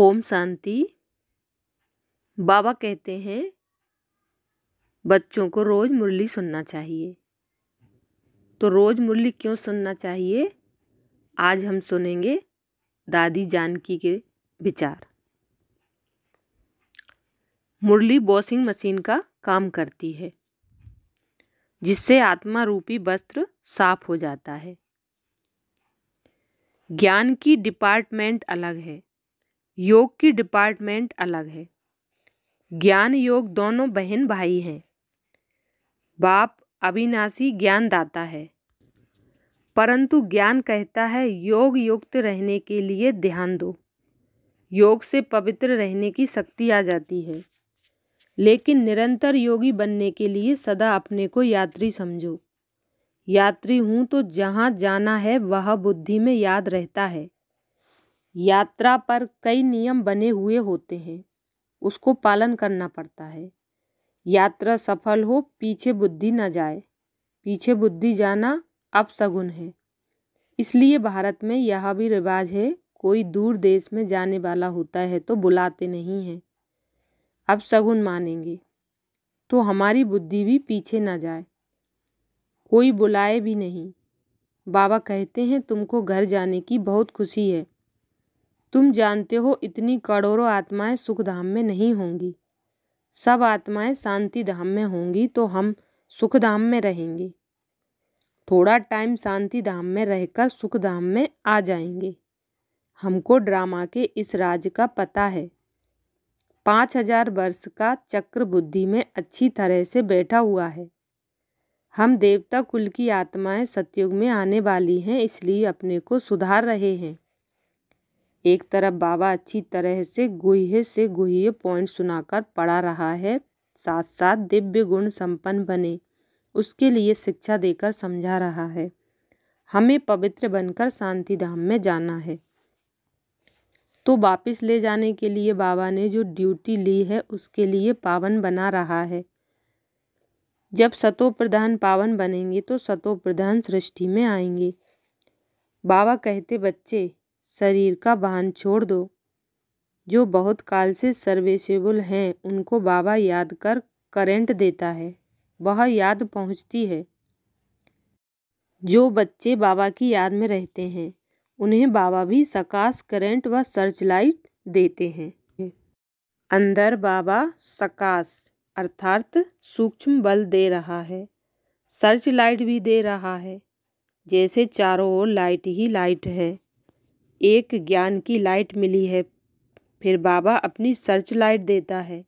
ओम शांति बाबा कहते हैं बच्चों को रोज़ मुरली सुनना चाहिए तो रोज़ मुरली क्यों सुनना चाहिए आज हम सुनेंगे दादी जानकी के विचार मुरली वॉशिंग मशीन का काम करती है जिससे आत्मा रूपी वस्त्र साफ हो जाता है ज्ञान की डिपार्टमेंट अलग है योग की डिपार्टमेंट अलग है ज्ञान योग दोनों बहन भाई हैं बाप अविनाशी ज्ञानदाता है परंतु ज्ञान कहता है योग युक्त रहने के लिए ध्यान दो योग से पवित्र रहने की शक्ति आ जाती है लेकिन निरंतर योगी बनने के लिए सदा अपने को यात्री समझो यात्री हूँ तो जहाँ जाना है वह बुद्धि में याद रहता है यात्रा पर कई नियम बने हुए होते हैं उसको पालन करना पड़ता है यात्रा सफल हो पीछे बुद्धि न जाए पीछे बुद्धि जाना अब सगुन है इसलिए भारत में यह भी रिवाज है कोई दूर देश में जाने वाला होता है तो बुलाते नहीं हैं अब सगुन मानेंगे तो हमारी बुद्धि भी पीछे ना जाए कोई बुलाए भी नहीं बाबा कहते हैं तुमको घर जाने की बहुत खुशी है तुम जानते हो इतनी करोड़ों आत्माएं सुख धाम में नहीं होंगी सब आत्माएं शांति धाम में होंगी तो हम सुख धाम में रहेंगे थोड़ा टाइम शांति धाम में रहकर सुख धाम में आ जाएंगे हमको ड्रामा के इस राज का पता है पाँच हजार वर्ष का चक्र बुद्धि में अच्छी तरह से बैठा हुआ है हम देवता कुल की आत्माएं सतयुग में आने वाली हैं इसलिए अपने को सुधार रहे हैं एक तरफ बाबा अच्छी तरह से गुहे से गुहे पॉइंट सुनाकर पढ़ा रहा है साथ साथ दिव्य गुण संपन्न बने उसके लिए शिक्षा देकर समझा रहा है हमें पवित्र बनकर शांति धाम में जाना है तो वापस ले जाने के लिए बाबा ने जो ड्यूटी ली है उसके लिए पावन बना रहा है जब सतो प्रधान पावन बनेंगे तो सतो प्रधान सृष्टि में आएंगे बाबा कहते बच्चे शरीर का बहन छोड़ दो जो बहुत काल से सर्विसेबल हैं उनको बाबा याद कर करेंट देता है वह याद पहुंचती है जो बच्चे बाबा की याद में रहते हैं उन्हें बाबा भी सकाश करेंट व सर्च लाइट देते हैं अंदर बाबा सकाश अर्थात सूक्ष्म बल दे रहा है सर्च लाइट भी दे रहा है जैसे चारों ओर लाइट ही लाइट है एक ज्ञान की लाइट मिली है फिर बाबा अपनी सर्च लाइट देता है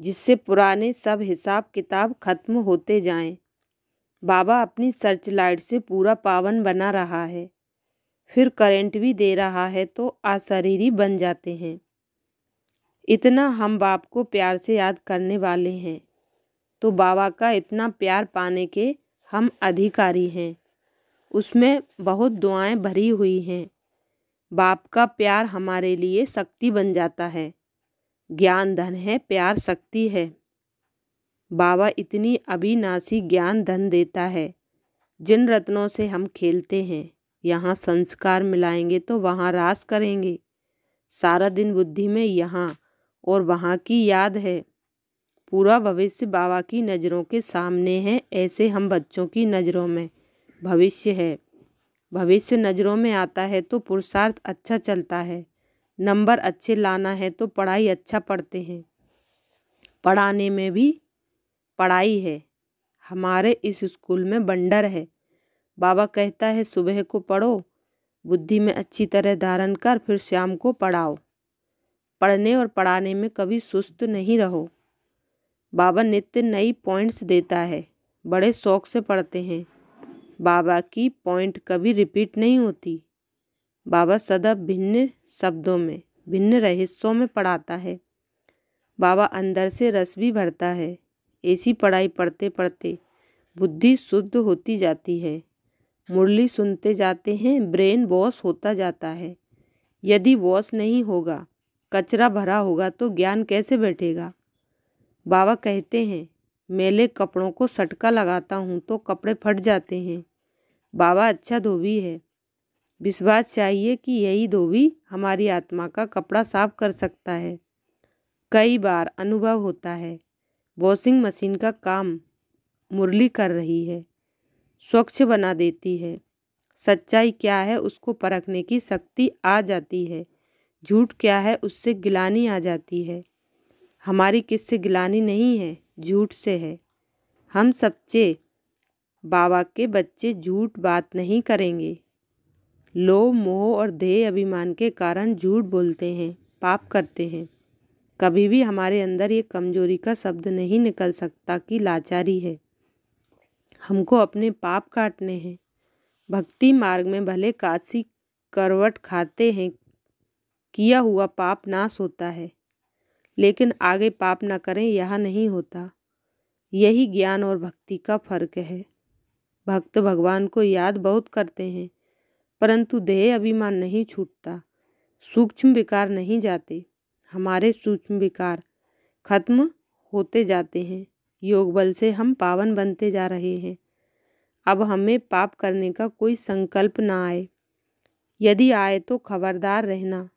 जिससे पुराने सब हिसाब किताब खत्म होते जाएं। बाबा अपनी सर्च लाइट से पूरा पावन बना रहा है फिर करंट भी दे रहा है तो आशरीरी बन जाते हैं इतना हम बाप को प्यार से याद करने वाले हैं तो बाबा का इतना प्यार पाने के हम अधिकारी हैं उसमें बहुत दुआएं भरी हुई हैं बाप का प्यार हमारे लिए शक्ति बन जाता है ज्ञान धन है प्यार शक्ति है बाबा इतनी अविनाशी ज्ञान धन देता है जिन रत्नों से हम खेलते हैं यहाँ संस्कार मिलाएंगे तो वहाँ रास करेंगे सारा दिन बुद्धि में यहाँ और वहाँ की याद है पूरा भविष्य बाबा की नज़रों के सामने है ऐसे हम बच्चों की नज़रों में भविष्य है भविष्य नज़रों में आता है तो पुरुषार्थ अच्छा चलता है नंबर अच्छे लाना है तो पढ़ाई अच्छा पढ़ते हैं पढ़ाने में भी पढ़ाई है हमारे इस स्कूल में बंडर है बाबा कहता है सुबह को पढ़ो बुद्धि में अच्छी तरह धारण कर फिर शाम को पढ़ाओ पढ़ने और पढ़ाने में कभी सुस्त नहीं रहो बाबा नित्य नई पॉइंट्स देता है बड़े शौक से पढ़ते हैं बाबा की पॉइंट कभी रिपीट नहीं होती बाबा सदा भिन्न शब्दों में भिन्न रहस्यों में पढ़ाता है बाबा अंदर से रस भी भरता है ऐसी पढ़ाई पढ़ते पढ़ते बुद्धि शुद्ध होती जाती है मुरली सुनते जाते हैं ब्रेन वॉश होता जाता है यदि वॉश नहीं होगा कचरा भरा होगा तो ज्ञान कैसे बैठेगा बाबा कहते हैं मेले कपड़ों को सटका लगाता हूँ तो कपड़े फट जाते हैं बाबा अच्छा धोबी है विश्वास चाहिए कि यही धोबी हमारी आत्मा का कपड़ा साफ कर सकता है कई बार अनुभव होता है वॉशिंग मशीन का काम मुरली कर रही है स्वच्छ बना देती है सच्चाई क्या है उसको परखने की शक्ति आ जाती है झूठ क्या है उससे गिलानी आ जाती है हमारी किससे गिलानी नहीं है झूठ से है हम सच्चे बाबा के बच्चे झूठ बात नहीं करेंगे लोभ मोह और देह अभिमान के कारण झूठ बोलते हैं पाप करते हैं कभी भी हमारे अंदर ये कमजोरी का शब्द नहीं निकल सकता कि लाचारी है हमको अपने पाप काटने हैं भक्ति मार्ग में भले काशी करवट खाते हैं किया हुआ पाप नाश होता है लेकिन आगे पाप ना करें यह नहीं होता यही ज्ञान और भक्ति का फर्क है भक्त भगवान को याद बहुत करते हैं परंतु देह अभिमान नहीं छूटता सूक्ष्म विकार नहीं जाते हमारे सूक्ष्म विकार खत्म होते जाते हैं योग बल से हम पावन बनते जा रहे हैं अब हमें पाप करने का कोई संकल्प ना आए यदि आए तो खबरदार रहना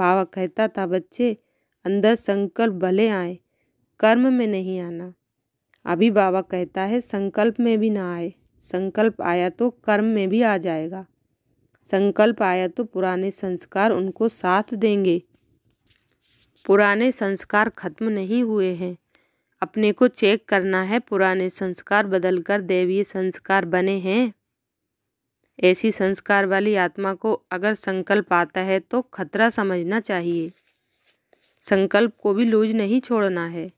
बाबा कहता था बच्चे अंदर संकल्प भले आए कर्म में नहीं आना अभी बाबा कहता है संकल्प में भी ना आए संकल्प आया तो कर्म में भी आ जाएगा संकल्प आया तो पुराने संस्कार उनको साथ देंगे पुराने संस्कार खत्म नहीं हुए हैं अपने को चेक करना है पुराने संस्कार बदलकर देवीय संस्कार बने हैं ऐसी संस्कार वाली आत्मा को अगर संकल्प आता है तो खतरा समझना चाहिए संकल्प को भी लूज नहीं छोड़ना है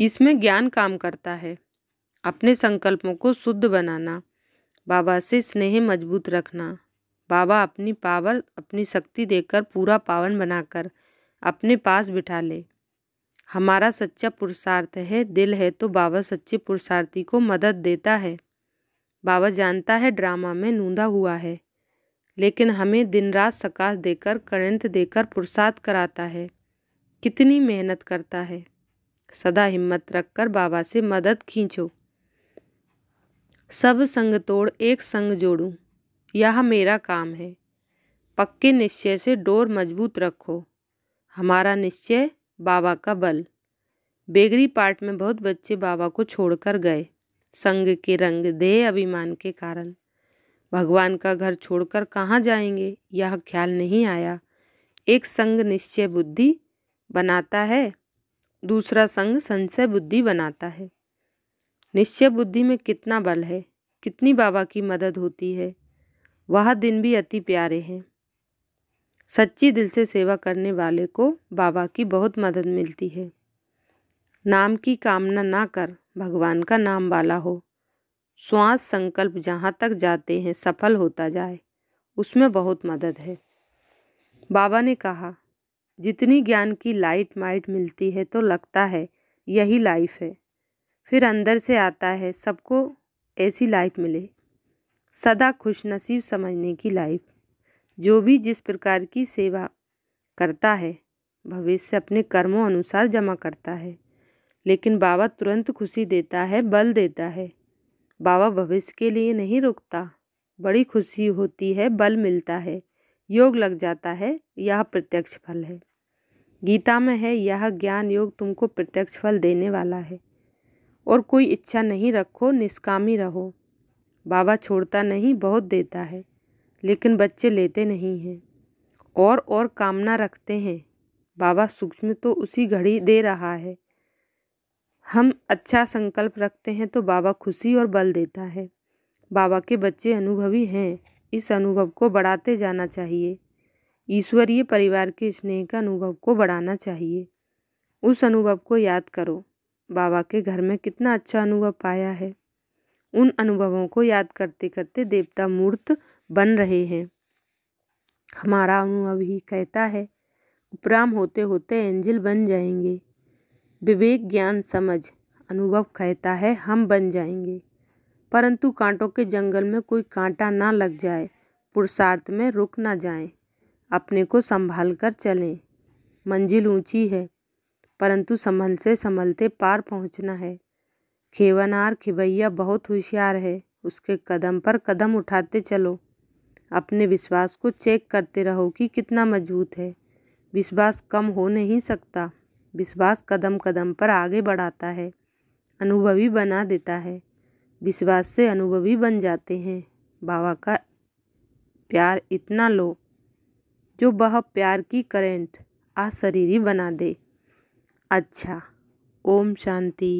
इसमें ज्ञान काम करता है अपने संकल्पों को शुद्ध बनाना बाबा से स्नेह मजबूत रखना बाबा अपनी पावर अपनी शक्ति देकर पूरा पावन बनाकर अपने पास बिठा ले हमारा सच्चा पुरुषार्थ है दिल है तो बाबा सच्चे पुरुषार्थी को मदद देता है बाबा जानता है ड्रामा में नूंधा हुआ है लेकिन हमें दिन रात सकाश देकर करंट देकर पुरुषार्थ कराता है कितनी मेहनत करता है सदा हिम्मत रखकर बाबा से मदद खींचो सब संग तोड़ एक संग जोड़ूं यह मेरा काम है पक्के निश्चय से डोर मजबूत रखो हमारा निश्चय बाबा का बल बेगरी पार्ट में बहुत बच्चे बाबा को छोड़कर गए संग के रंग देह अभिमान के कारण भगवान का घर छोड़कर कहाँ जाएंगे यह ख्याल नहीं आया एक संग निश्चय बुद्धि बनाता है दूसरा संग संशय बुद्धि बनाता है निश्चय बुद्धि में कितना बल है कितनी बाबा की मदद होती है वह दिन भी अति प्यारे हैं सच्ची दिल से सेवा करने वाले को बाबा की बहुत मदद मिलती है नाम की कामना ना कर भगवान का नाम वाला हो श्वास संकल्प जहाँ तक जाते हैं सफल होता जाए उसमें बहुत मदद है बाबा ने कहा जितनी ज्ञान की लाइट माइट मिलती है तो लगता है यही लाइफ है फिर अंदर से आता है सबको ऐसी लाइफ मिले सदा खुशनसीब समझने की लाइफ जो भी जिस प्रकार की सेवा करता है भविष्य अपने कर्मों अनुसार जमा करता है लेकिन बाबा तुरंत खुशी देता है बल देता है बाबा भविष्य के लिए नहीं रुकता बड़ी खुशी होती है बल मिलता है योग लग जाता है यह प्रत्यक्ष फल है गीता में है यह ज्ञान योग तुमको प्रत्यक्ष फल देने वाला है और कोई इच्छा नहीं रखो निष्कामी रहो बाबा छोड़ता नहीं बहुत देता है लेकिन बच्चे लेते नहीं हैं और और कामना रखते हैं बाबा सूक्ष्म तो उसी घड़ी दे रहा है हम अच्छा संकल्प रखते हैं तो बाबा खुशी और बल देता है बाबा के बच्चे अनुभवी हैं इस अनुभव को बढ़ाते जाना चाहिए ईश्वरीय परिवार के स्नेह का अनुभव को बढ़ाना चाहिए उस अनुभव को याद करो बाबा के घर में कितना अच्छा अनुभव पाया है उन अनुभवों को याद करते करते देवता मूर्त बन रहे हैं हमारा अनुभव ही कहता है उपराम होते होते एंजिल बन जाएंगे विवेक ज्ञान समझ अनुभव कहता है हम बन जाएंगे परंतु कांटों के जंगल में कोई कांटा ना लग जाए पुरुषार्थ में रुक ना जाए अपने को संभाल कर चलें मंजिल ऊंची है परंतु संभलते संभलते पार पहुंचना है खेवनार खिबैया बहुत होशियार है उसके कदम पर कदम उठाते चलो अपने विश्वास को चेक करते रहो कि कितना मजबूत है विश्वास कम हो नहीं सकता विश्वास कदम कदम पर आगे बढ़ाता है अनुभवी बना देता है विश्वास से अनुभवी बन जाते हैं बाबा का प्यार इतना लो जो वह प्यार की करेंट शरीरी बना दे अच्छा ओम शांति